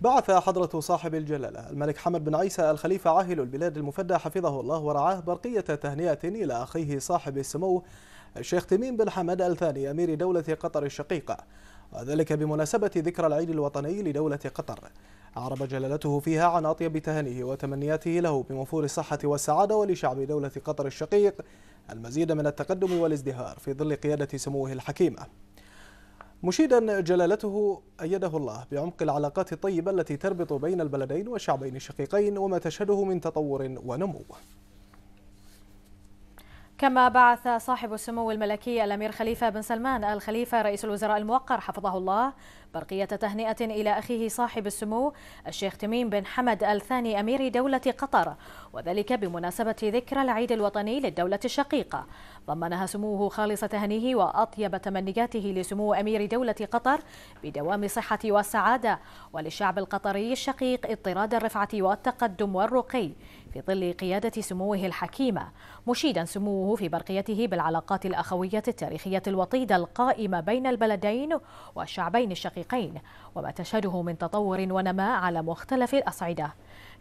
بعث حضرة صاحب الجلالة الملك حمد بن عيسى الخليفة عاهل البلاد المفدى حفظه الله ورعاه برقية تهنئة إلى أخيه صاحب السمو الشيخ تميم بن حمد الثاني أمير دولة قطر الشقيقة وذلك بمناسبة ذكرى العيد الوطني لدولة قطر أعرب جلالته فيها عن أطيب تهنيه وتمنياته له بموفور الصحة والسعادة ولشعب دولة قطر الشقيق المزيد من التقدم والازدهار في ظل قيادة سموه الحكيمة مشيدا جلالته أيده الله بعمق العلاقات الطيبة التي تربط بين البلدين والشعبين الشقيقين وما تشهده من تطور ونمو كما بعث صاحب السمو الملكي الأمير خليفة بن سلمان الخليفة رئيس الوزراء الموقر حفظه الله برقية تهنئة إلى أخيه صاحب السمو الشيخ تميم بن حمد الثاني أمير دولة قطر وذلك بمناسبة ذكرى العيد الوطني للدولة الشقيقة ضمنها سموه خالص تهنيه وأطيب تمنياته لسمو أمير دولة قطر بدوام صحة والسعادة وللشعب القطري الشقيق اضطراد الرفعة والتقدم والرقي في ظل قيادة سموه الحكيمة مشيدا سموه في برقيته بالعلاقات الأخوية التاريخية الوطيدة القائمة بين البلدين والشعبين الشقيقين وما تشهده من تطور ونماء على مختلف الأصعدة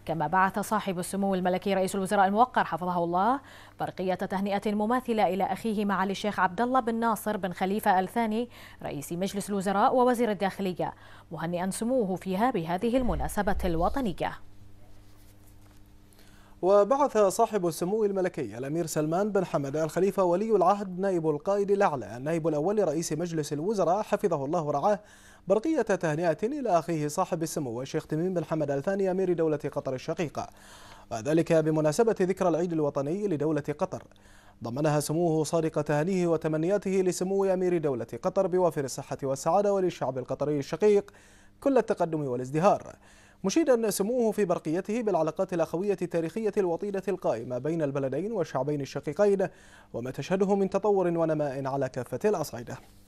كما بعث صاحب السمو الملكي رئيس الوزراء الموقر حفظه الله برقية تهنئة مماثلة إلى أخيه معالي الشيخ عبد الله بن ناصر بن خليفة الثاني رئيس مجلس الوزراء ووزير الداخلية مهنئا سموه فيها بهذه المناسبة الوطنية وبعث صاحب السمو الملكي الأمير سلمان بن حمد الخليفة ولي العهد نائب القائد الأعلى النائب الأول لرئيس مجلس الوزراء حفظه الله ورعاه برقية تهنئة إلى أخيه صاحب السمو الشيخ تميم بن حمد الثاني أمير دولة قطر الشقيقة وذلك بمناسبة ذكرى العيد الوطني لدولة قطر ضمنها سموه صادق تهنيه وتمنياته لسمو أمير دولة قطر بوافر الصحة والسعادة وللشعب القطري الشقيق كل التقدم والازدهار مشيدا سموه في برقيته بالعلاقات الأخوية التاريخية الوطيدة القائمة بين البلدين والشعبين الشقيقين وما تشهده من تطور ونماء على كافة الأصعدة